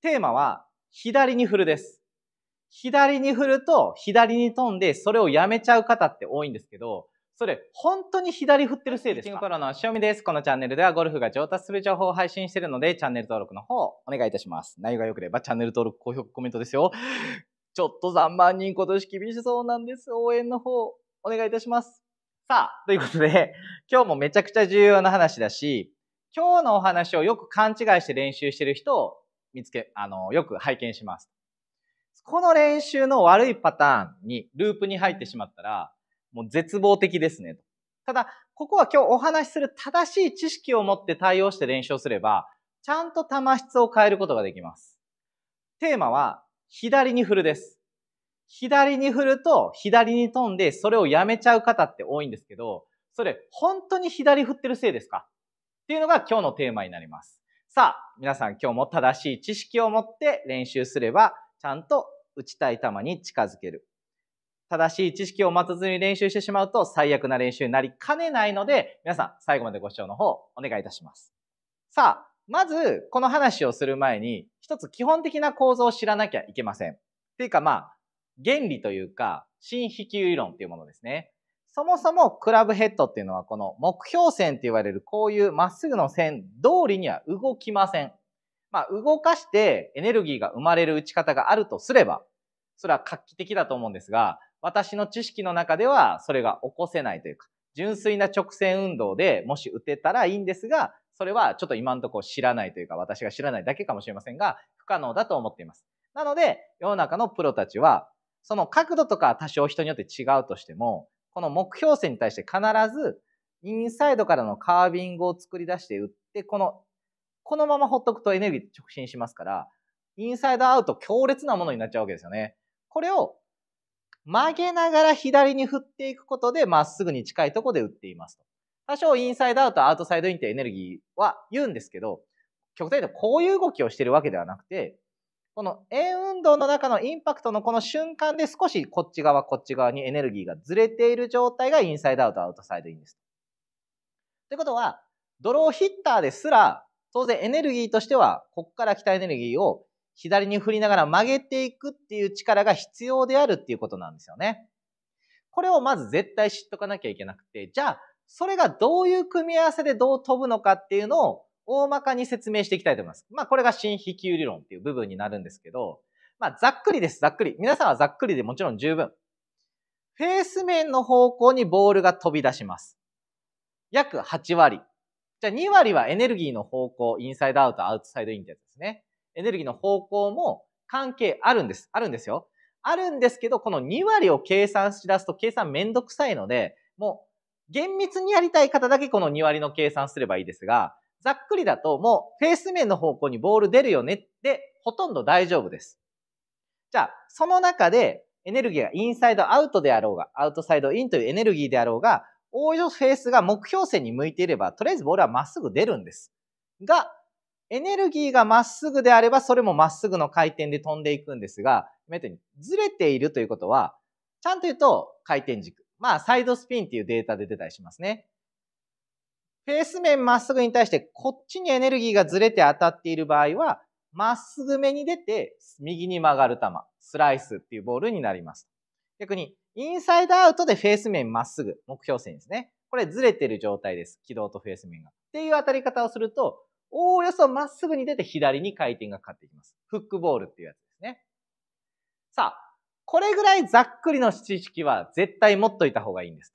テーマは、左に振るです。左に振ると、左に飛んで、それをやめちゃう方って多いんですけど、それ、本当に左振ってるせいですかプロの塩見です。このチャンネルではゴルフが上達する情報を配信しているので、チャンネル登録の方、お願いいたします。内容が良ければチャンネル登録、高評価、コメントですよ。ちょっと3万人今年厳しそうなんです。応援の方、お願いいたします。さあ、ということで、今日もめちゃくちゃ重要な話だし、今日のお話をよく勘違いして練習してる人、見つけ、あの、よく拝見します。この練習の悪いパターンに、ループに入ってしまったら、もう絶望的ですね。ただ、ここは今日お話しする正しい知識を持って対応して練習をすれば、ちゃんと球質を変えることができます。テーマは、左に振るです。左に振ると、左に飛んで、それをやめちゃう方って多いんですけど、それ、本当に左振ってるせいですかっていうのが今日のテーマになります。さあ、皆さん今日も正しい知識を持って練習すれば、ちゃんと打ちたい球に近づける。正しい知識を待たずに練習してしまうと最悪な練習になりかねないので、皆さん最後までご視聴の方お願いいたします。さあ、まずこの話をする前に、一つ基本的な構造を知らなきゃいけません。っていうかまあ、原理というか、新飛球理論っていうものですね。そもそもクラブヘッドっていうのはこの目標線って言われるこういうまっすぐの線通りには動きません。まあ動かしてエネルギーが生まれる打ち方があるとすれば、それは画期的だと思うんですが、私の知識の中ではそれが起こせないというか、純粋な直線運動でもし打てたらいいんですが、それはちょっと今のところ知らないというか、私が知らないだけかもしれませんが、不可能だと思っています。なので、世の中のプロたちは、その角度とか多少人によって違うとしても、この目標線に対して必ずインサイドからのカービングを作り出して打って、この、このままほっとくとエネルギー直進しますから、インサイドアウト強烈なものになっちゃうわけですよね。これを曲げながら左に振っていくことで、まっすぐに近いとこで打っていますと。多少インサイドアウト、アウトサイドインってエネルギーは言うんですけど、極端にこういう動きをしてるわけではなくて、この円運動の中のインパクトのこの瞬間で少しこっち側こっち側にエネルギーがずれている状態がインサイドアウトアウトサイドインです。ということはドローヒッターですら当然エネルギーとしてはこっから来たエネルギーを左に振りながら曲げていくっていう力が必要であるっていうことなんですよね。これをまず絶対知っとかなきゃいけなくて、じゃあ、それがどういう組み合わせでどう飛ぶのかっていうのを大まかに説明していきたいと思います。まあ、これが新非給理論っていう部分になるんですけど、まあ、ざっくりです、ざっくり。皆さんはざっくりでもちろん十分。フェース面の方向にボールが飛び出します。約8割。じゃあ2割はエネルギーの方向、インサイドアウト、アウトサイドインってやつですね。エネルギーの方向も関係あるんです。あるんですよ。あるんですけど、この2割を計算し出すと計算めんどくさいので、もう厳密にやりたい方だけこの2割の計算すればいいですが、ざっくりだともうフェース面の方向にボール出るよねってほとんど大丈夫です。じゃあ、その中でエネルギーがインサイドアウトであろうが、アウトサイドインというエネルギーであろうが、おおよそフェースが目標線に向いていれば、とりあえずボールはまっすぐ出るんです。が、エネルギーがまっすぐであれば、それもまっすぐの回転で飛んでいくんですが、メトにずれているということは、ちゃんと言うと回転軸。まあ、サイドスピンっていうデータで出たりしますね。フェース面まっすぐに対してこっちにエネルギーがずれて当たっている場合は、まっすぐ目に出て右に曲がる球、スライスっていうボールになります。逆に、インサイドアウトでフェース面まっすぐ、目標線ですね。これずれてる状態です。軌道とフェース面が。っていう当たり方をすると、おおよそまっすぐに出て左に回転がかかっていきます。フックボールっていうやつですね。さあ、これぐらいざっくりの知識は絶対持っといた方がいいんです。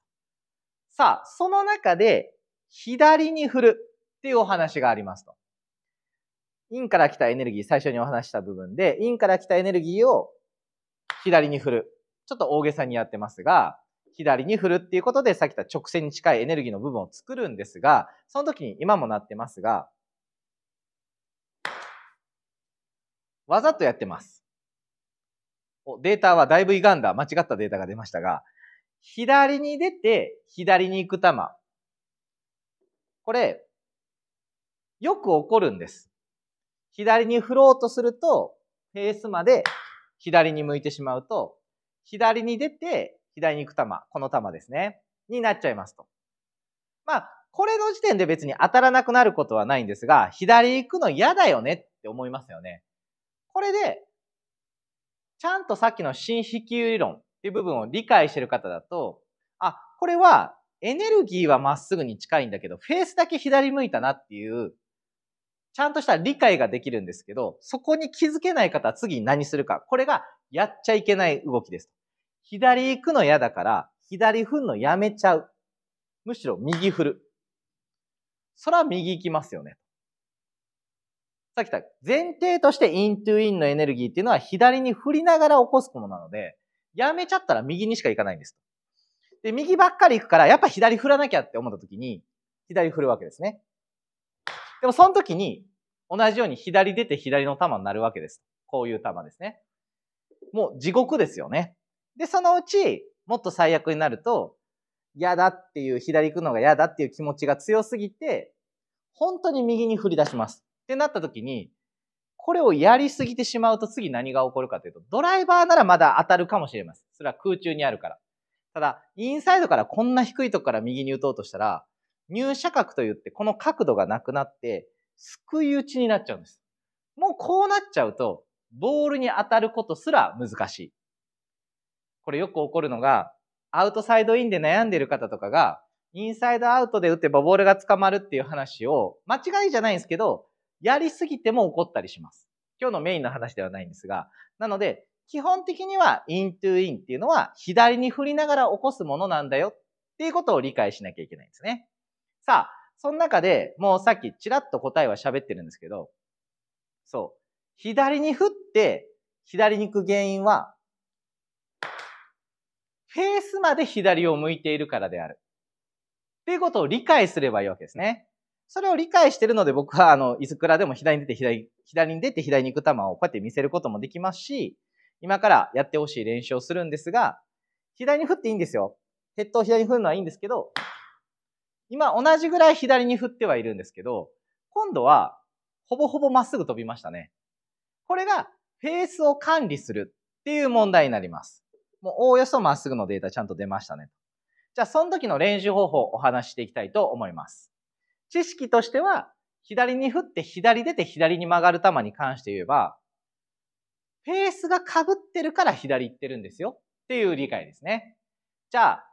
さあ、その中で左に振るっていうお話がありますと。陰から来たエネルギー、最初にお話した部分で、陰から来たエネルギーを左に振る。ちょっと大げさにやってますが、左に振るっていうことで、さっき言った直線に近いエネルギーの部分を作るんですが、その時に今もなってますが、わざとやってます。おデータはだいぶ歪んだ、間違ったデータが出ましたが、左に出て、左に行く球。これ、よく起こるんです。左に振ろうとすると、フェースまで左に向いてしまうと、左に出て、左に行く球、この球ですね、になっちゃいますと。まあ、これの時点で別に当たらなくなることはないんですが、左行くの嫌だよねって思いますよね。これで、ちゃんとさっきの新飛球理論っていう部分を理解してる方だと、あ、これはエネルギーはまっすぐに近いんだけど、フェースだけ左向いたなっていう、ちゃんとした理解ができるんですけど、そこに気づけない方は次に何するか。これがやっちゃいけない動きです。左行くの嫌だから、左振るのやめちゃう。むしろ右振る。そら右行きますよね。さっき言った、前提としてイントゥインのエネルギーっていうのは左に振りながら起こすものなので、やめちゃったら右にしか行かないんです。で、右ばっかり行くから、やっぱ左振らなきゃって思った時に、左振るわけですね。でもその時に、同じように左出て左の球になるわけです。こういう球ですね。もう地獄ですよね。で、そのうち、もっと最悪になると、嫌だっていう、左行くのが嫌だっていう気持ちが強すぎて、本当に右に振り出します。ってなった時に、これをやりすぎてしまうと次何が起こるかというと、ドライバーならまだ当たるかもしれません。それは空中にあるから。ただ、インサイドからこんな低いとこから右に打とうとしたら、入射角といって、この角度がなくなって、救い打ちになっちゃうんです。もうこうなっちゃうと、ボールに当たることすら難しい。これよく起こるのが、アウトサイドインで悩んでる方とかが、インサイドアウトで打てばボールが捕まるっていう話を、間違いじゃないんですけど、やりすぎても起こったりします。今日のメインの話ではないんですが、なので、基本的にはイントゥインっていうのは左に振りながら起こすものなんだよっていうことを理解しなきゃいけないんですね。さあ、その中でもうさっきちらっと答えは喋ってるんですけど、そう。左に振って左に行く原因は、フェースまで左を向いているからである。っていうことを理解すればいいわけですね。それを理解してるので僕は、あの、いつくらでも左に出て左、左に出て左に行く球をこうやって見せることもできますし、今からやってほしい練習をするんですが、左に振っていいんですよ。ヘッドを左に振るのはいいんですけど、今同じぐらい左に振ってはいるんですけど、今度はほぼほぼまっすぐ飛びましたね。これがフェースを管理するっていう問題になります。もうおおよそまっすぐのデータちゃんと出ましたね。じゃあその時の練習方法をお話ししていきたいと思います。知識としては、左に振って左出て左に曲がる球に関して言えば、フェースが被ってるから左行ってるんですよっていう理解ですね。じゃあ、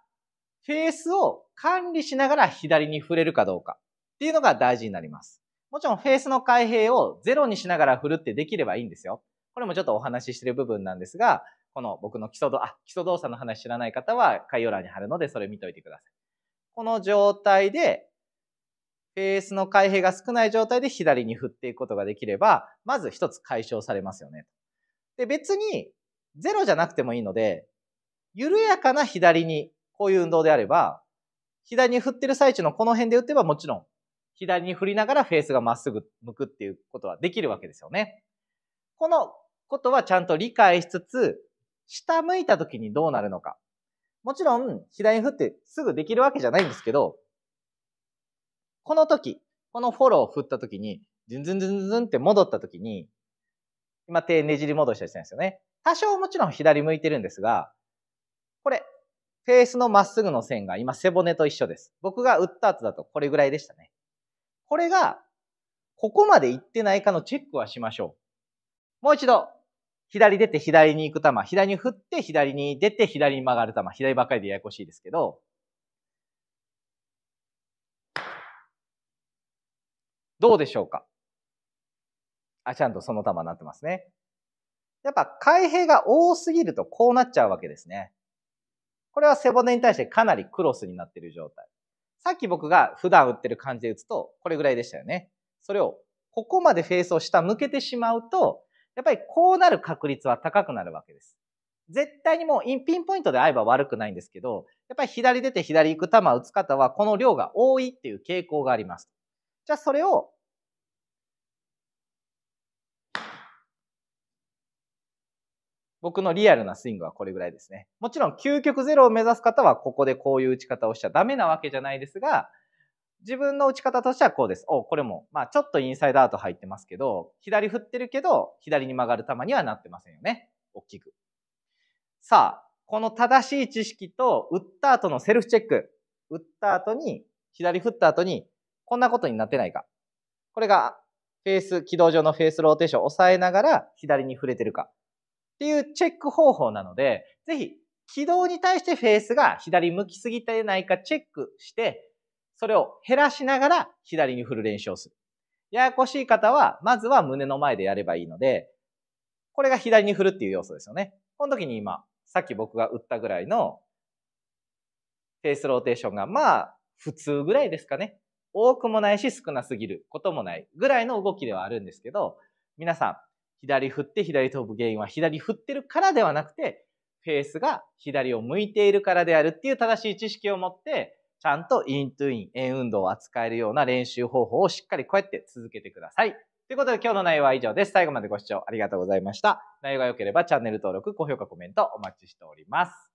フェースを管理しながら左に触れるかどうかっていうのが大事になります。もちろんフェースの開閉をゼロにしながら振るってできればいいんですよ。これもちょっとお話ししてる部分なんですが、この僕の基礎動、あ、基礎動作の話知らない方は概要欄に貼るのでそれ見といてください。この状態で、フェースの開閉が少ない状態で左に振っていくことができれば、まず一つ解消されますよね。で、別にゼロじゃなくてもいいので、緩やかな左に、こういう運動であれば、左に振ってる最中のこの辺で打てばもちろん、左に振りながらフェースがまっすぐ向くっていうことはできるわけですよね。このことはちゃんと理解しつつ、下向いた時にどうなるのか。もちろん、左に振ってすぐできるわけじゃないんですけど、この時、このフォローを振った時に、ズンズンズンズンって戻った時に、今手ねじり戻したりしてるんですよね。多少もちろん左向いてるんですが、これ、フェースのまっすぐの線が今背骨と一緒です。僕が打った後だとこれぐらいでしたね。これが、ここまで行ってないかのチェックはしましょう。もう一度、左出て左に行く球、左に振って左に出て左に曲がる球、左ばっかりでややこしいですけど、どうでしょうかあ、ちゃんとその玉になってますね。やっぱ開閉が多すぎるとこうなっちゃうわけですね。これは背骨に対してかなりクロスになってる状態。さっき僕が普段打ってる感じで打つと、これぐらいでしたよね。それを、ここまでフェースを下向けてしまうと、やっぱりこうなる確率は高くなるわけです。絶対にもうピンポイントで合えば悪くないんですけど、やっぱり左出て左行く球打つ方は、この量が多いっていう傾向があります。じゃあそれを僕のリアルなスイングはこれぐらいですね。もちろん究極ゼロを目指す方はここでこういう打ち方をしちゃダメなわけじゃないですが、自分の打ち方としてはこうです。お、これも、まあちょっとインサイドアウト入ってますけど、左振ってるけど、左に曲がる球にはなってませんよね。大きく。さあ、この正しい知識と、打った後のセルフチェック。打った後に、左振った後に、こんなことになってないか。これが、フェース、軌道上のフェースローテーションを抑えながら、左に触れてるか。っていうチェック方法なので、ぜひ軌道に対してフェースが左向きすぎてないかチェックして、それを減らしながら左に振る練習をする。ややこしい方は、まずは胸の前でやればいいので、これが左に振るっていう要素ですよね。この時に今、さっき僕が打ったぐらいのフェースローテーションが、まあ、普通ぐらいですかね。多くもないし少なすぎることもないぐらいの動きではあるんですけど、皆さん、左振って左飛ぶ原因は左振ってるからではなくて、フェースが左を向いているからであるっていう正しい知識を持って、ちゃんとイントゥイン、円運動を扱えるような練習方法をしっかりこうやって続けてください。ということで今日の内容は以上です。最後までご視聴ありがとうございました。内容が良ければチャンネル登録、高評価、コメントお待ちしております。